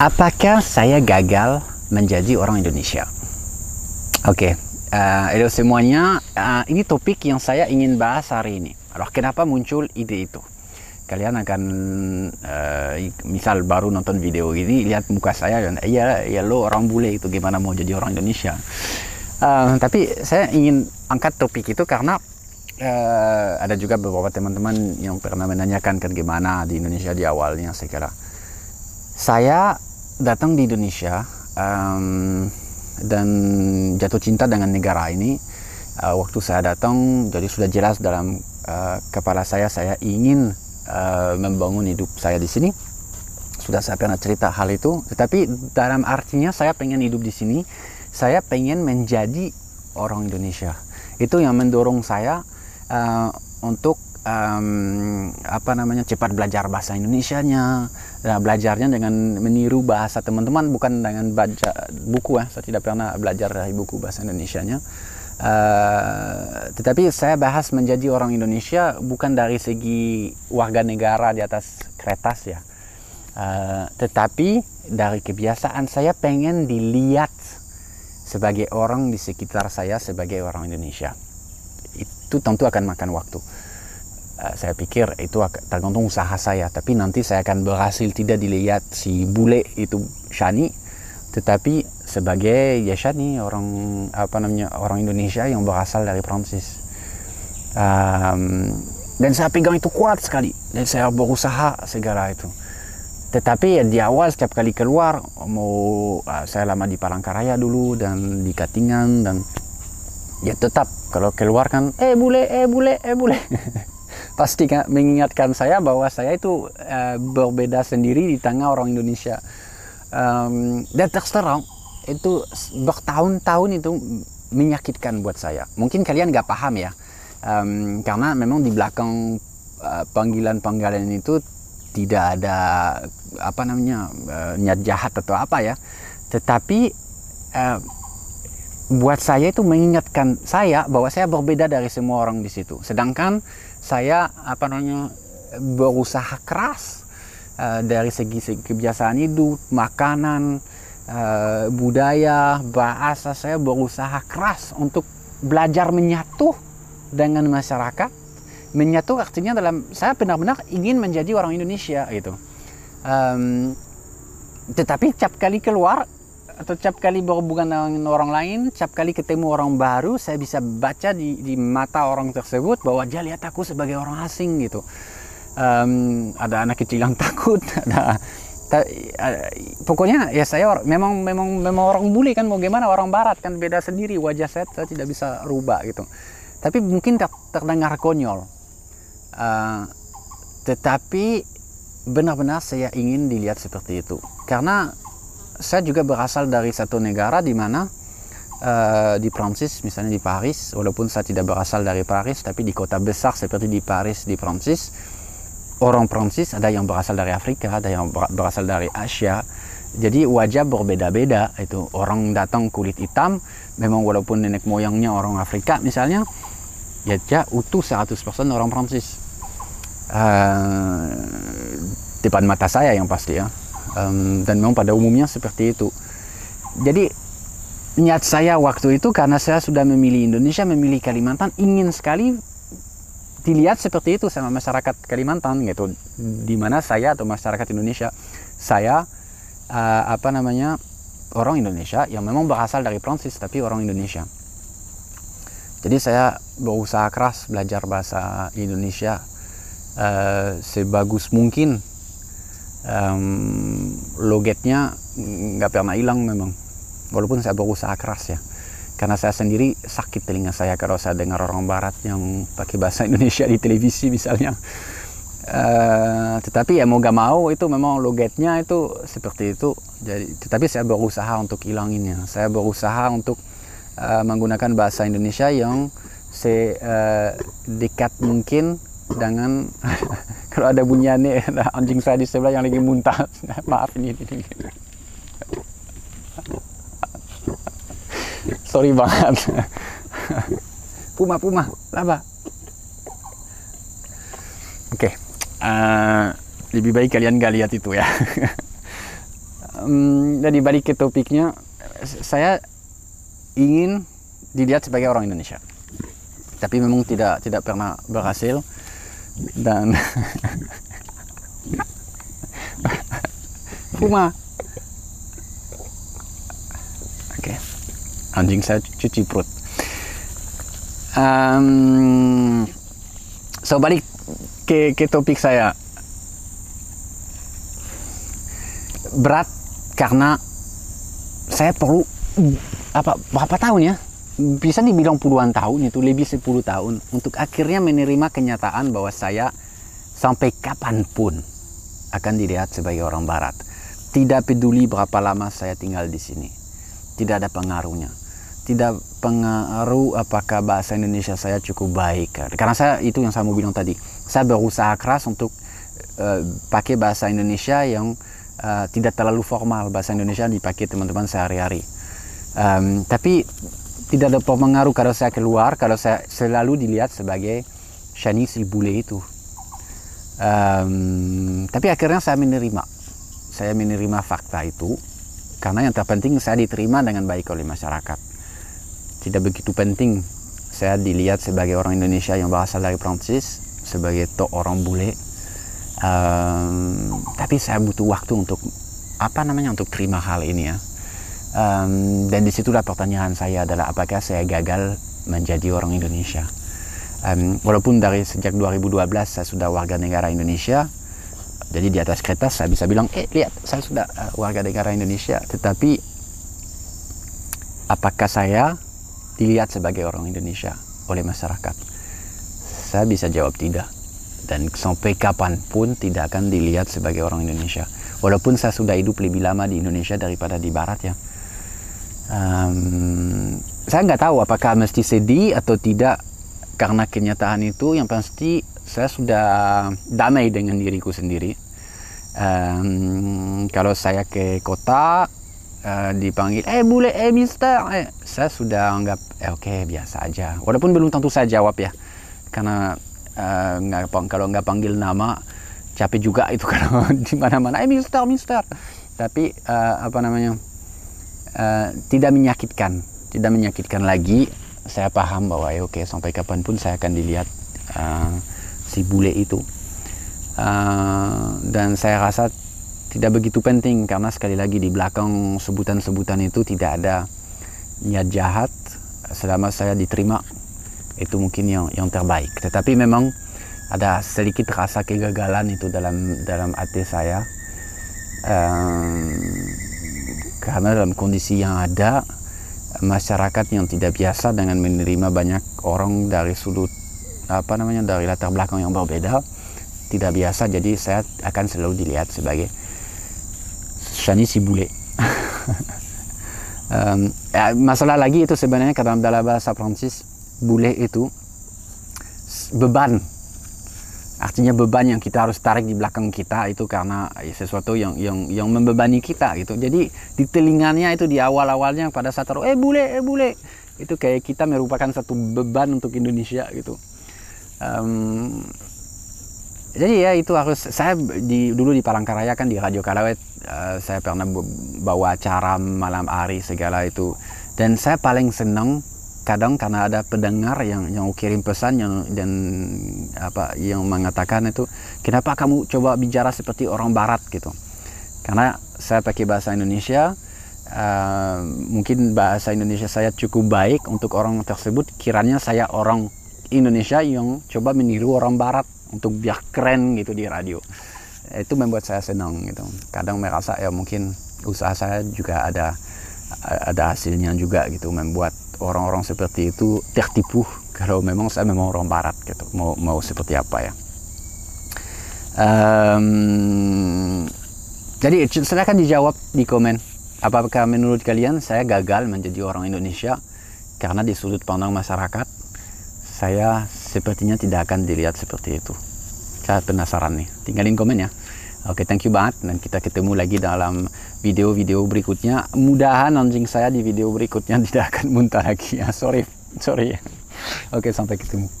Apakah saya gagal menjadi orang Indonesia? Oke, okay. uh, eh, itu semuanya. Uh, ini topik yang saya ingin bahas hari ini. Alors, kenapa muncul ide itu? Kalian akan, uh, misal baru nonton video ini, lihat muka saya dan, iya, ya lo orang bule itu gimana mau jadi orang Indonesia? Uh, tapi saya ingin angkat topik itu karena uh, ada juga beberapa teman-teman yang pernah menanyakan kan gimana di Indonesia di awalnya saya kira saya datang di Indonesia um, dan jatuh cinta dengan negara ini uh, waktu saya datang jadi sudah jelas dalam uh, kepala saya saya ingin uh, membangun hidup saya di sini sudah saya pernah cerita hal itu tetapi dalam artinya saya pengen hidup di sini saya pengen menjadi orang Indonesia itu yang mendorong saya uh, untuk um, apa namanya cepat belajar bahasa nya nah, ya, belajarnya dengan meniru bahasa teman-teman bukan dengan baca buku ya saya tidak pernah belajar dari buku bahasa nya Uh, eh, tetapi saya bahas menjadi orang Indonesia bukan dari segi warga negara di atas kertas ya, uh, tetapi dari kebiasaan saya pengen dilihat sebagai orang di sekitar saya sebagai orang Indonesia. Itu tentu akan makan waktu. Eh, saya pikir itu tergantung usaha saya tapi nanti saya akan berhasil tidak dilihat si bule itu Shani tetapi sebagai ya Shani orang apa namanya orang Indonesia yang berasal dari Prancis um, dan saya pegang itu kuat sekali dan saya berusaha segala itu tetapi ya, di awal setiap kali keluar mau uh, saya lama di Palangkaraya dulu dan di Katingan dan ya tetap kalau keluar kan eh bule eh bule eh bule pasti mengingatkan saya bahwa saya itu uh, berbeda sendiri di tengah orang Indonesia um, dan terus terang itu bertahun-tahun itu menyakitkan buat saya mungkin kalian nggak paham ya um, karena memang di belakang eh, panggilan-panggilan itu tidak ada apa namanya uh, niat jahat atau apa ya tetapi uh, buat saya itu mengingatkan saya bahwa saya berbeda dari semua orang di situ. Sedangkan saya apa namanya berusaha keras uh, dari segi, segi kebiasaan hidup, makanan, uh, budaya, bahasa saya berusaha keras untuk belajar menyatu dengan masyarakat. Menyatu artinya dalam saya benar-benar ingin menjadi orang Indonesia gitu. Um, tetapi cap kali keluar atau cap kali berhubungan dengan orang lain, cap kali ketemu orang baru, saya bisa baca di, di mata orang tersebut bahwa dia lihat aku sebagai orang asing gitu. Um, ada anak kecil yang takut, ada ta, uh, pokoknya ya saya or, memang memang memang orang bule kan mau gimana orang barat kan beda sendiri wajah saya, saya tidak bisa rubah gitu. Tapi mungkin ter, terdengar konyol. Uh, tetapi benar-benar saya ingin dilihat seperti itu karena saya juga berasal dari satu negara di mana uh, di Prancis, misalnya di Paris, walaupun saya tidak berasal dari Paris, tapi di kota besar seperti di Paris, di Prancis, orang Prancis ada yang berasal dari Afrika, ada yang berasal dari Asia. Jadi wajah berbeda-beda itu orang datang kulit hitam, memang walaupun nenek moyangnya orang Afrika misalnya, ya dia utuh 100% orang Prancis. Uh, depan mata saya yang pasti ya um, dan memang pada umumnya seperti itu jadi niat saya waktu itu karena saya sudah memilih Indonesia memilih Kalimantan ingin sekali dilihat seperti itu sama masyarakat Kalimantan gitu di mana saya atau masyarakat Indonesia saya uh, apa namanya orang Indonesia yang memang berasal dari Prancis tapi orang Indonesia jadi saya berusaha keras belajar bahasa Indonesia uh, sebagus mungkin um, logetnya nggak pernah hilang memang walaupun saya berusaha keras ya karena saya sendiri sakit telinga saya kalau saya dengar orang barat yang pakai bahasa Indonesia di televisi misalnya uh, tetapi ya mau gak mau itu memang logatnya itu seperti itu jadi tetapi saya berusaha untuk hilanginnya saya berusaha untuk uh, menggunakan bahasa Indonesia yang se uh, dekat mungkin dengan kalau ada bunyian nih, anjing saya di sebelah yang lagi muntah maaf ini, ini, ini. sorry banget puma puma apa? oke okay. uh, eh, lebih baik kalian gak lihat itu ya um, hmm, dan dibalik ke topiknya saya ingin dilihat sebagai orang Indonesia tapi memang tidak tidak pernah berhasil dan Puma oke okay. anjing saya cuci perut um, so balik ke, ke topik saya berat karena saya perlu apa berapa tahun ya bisa dibilang puluhan tahun itu lebih 10 tahun untuk akhirnya menerima kenyataan bahwa saya sampai kapanpun akan dilihat sebagai orang barat tidak peduli berapa lama saya tinggal di sini tidak ada pengaruhnya tidak pengaruh apakah bahasa Indonesia saya cukup baik karena saya itu yang saya mau bilang tadi saya berusaha keras untuk uh, pakai bahasa Indonesia yang uh, tidak terlalu formal bahasa Indonesia dipakai teman-teman sehari-hari um, tapi tidak ada pengaruh kalau saya keluar kalau saya selalu dilihat sebagai Chinese si bule itu um, tapi akhirnya saya menerima saya menerima fakta itu karena yang terpenting saya diterima dengan baik oleh masyarakat tidak begitu penting saya dilihat sebagai orang Indonesia yang berasal dari Prancis sebagai to orang bule um, tapi saya butuh waktu untuk apa namanya untuk terima hal ini ya um, dan disitulah pertanyaan saya adalah apakah saya gagal menjadi orang Indonesia um, walaupun dari sejak 2012 saya sudah warga negara Indonesia jadi di atas kereta saya bisa bilang eh lihat saya sudah eh, warga negara Indonesia tetapi apakah saya dilihat sebagai orang Indonesia oleh masyarakat saya bisa jawab tidak dan sampai kapanpun tidak akan dilihat sebagai orang Indonesia walaupun saya sudah hidup lebih lama di Indonesia daripada di Barat ya um, saya nggak tahu apakah mesti sedih atau tidak karena kenyataan itu yang pasti saya sudah damai dengan diriku sendiri um, kalau saya ke kota uh, dipanggil eh boleh eh mister eh. saya sudah anggap eh, oke okay, biasa aja walaupun belum tentu saya jawab ya karena uh, nggak kalau nggak panggil nama capek juga itu kalau di mana mana eh mister mister tapi uh, apa namanya Eh, tidak menyakitkan, tidak menyakitkan lagi. Saya paham bahwa ya oke sampai kapanpun saya akan dilihat uh, si bule itu. Uh, dan saya rasa tidak begitu penting karena sekali lagi di belakang sebutan-sebutan itu tidak ada niat jahat selama saya diterima itu mungkin yang yang terbaik tetapi memang ada sedikit rasa kegagalan itu dalam dalam hati saya um, karena dalam kondisi yang ada masyarakat yang tidak biasa dengan menerima banyak orang dari sudut apa namanya dari latar belakang yang berbeda tidak biasa jadi saya akan selalu dilihat sebagai Shani si um, ya, masalah lagi itu sebenarnya dalam dalam bahasa Prancis bule itu beban artinya beban yang kita harus tarik di belakang kita itu karena ya sesuatu yang yang yang membebani kita gitu jadi di telinganya itu di awal awalnya pada saat taruh eh bule eh bule itu kayak kita merupakan satu beban untuk Indonesia gitu um, jadi ya itu harus saya di dulu di Palangkaraya kan di Radio Kalawet uh, saya pernah bawa acara malam hari segala itu dan saya paling senang kadang karena ada pendengar yang yang kirim pesan yang dan apa yang mengatakan itu kenapa kamu coba bicara seperti orang barat gitu karena saya pakai bahasa Indonesia uh, mungkin bahasa Indonesia saya cukup baik untuk orang tersebut kiranya saya orang Indonesia yang coba meniru orang barat untuk biar keren gitu di radio itu membuat saya senang gitu kadang merasa ya mungkin usaha saya juga ada ada hasilnya juga gitu membuat orang-orang seperti itu tertipu kalau memang saya memang orang barat gitu mau mau seperti apa ya um, jadi silakan dijawab di komen apakah menurut kalian saya gagal menjadi orang Indonesia karena di sudut pandang masyarakat saya sepertinya tidak akan dilihat seperti itu saya penasaran nih tinggalin komen ya Okey, thank you banget dan kita ketemu lagi dalam video-video berikutnya. Mudahan anjing saya di video berikutnya tidak akan muntah lagi. Ya, sorry, sorry. Okey, sampai ketemu.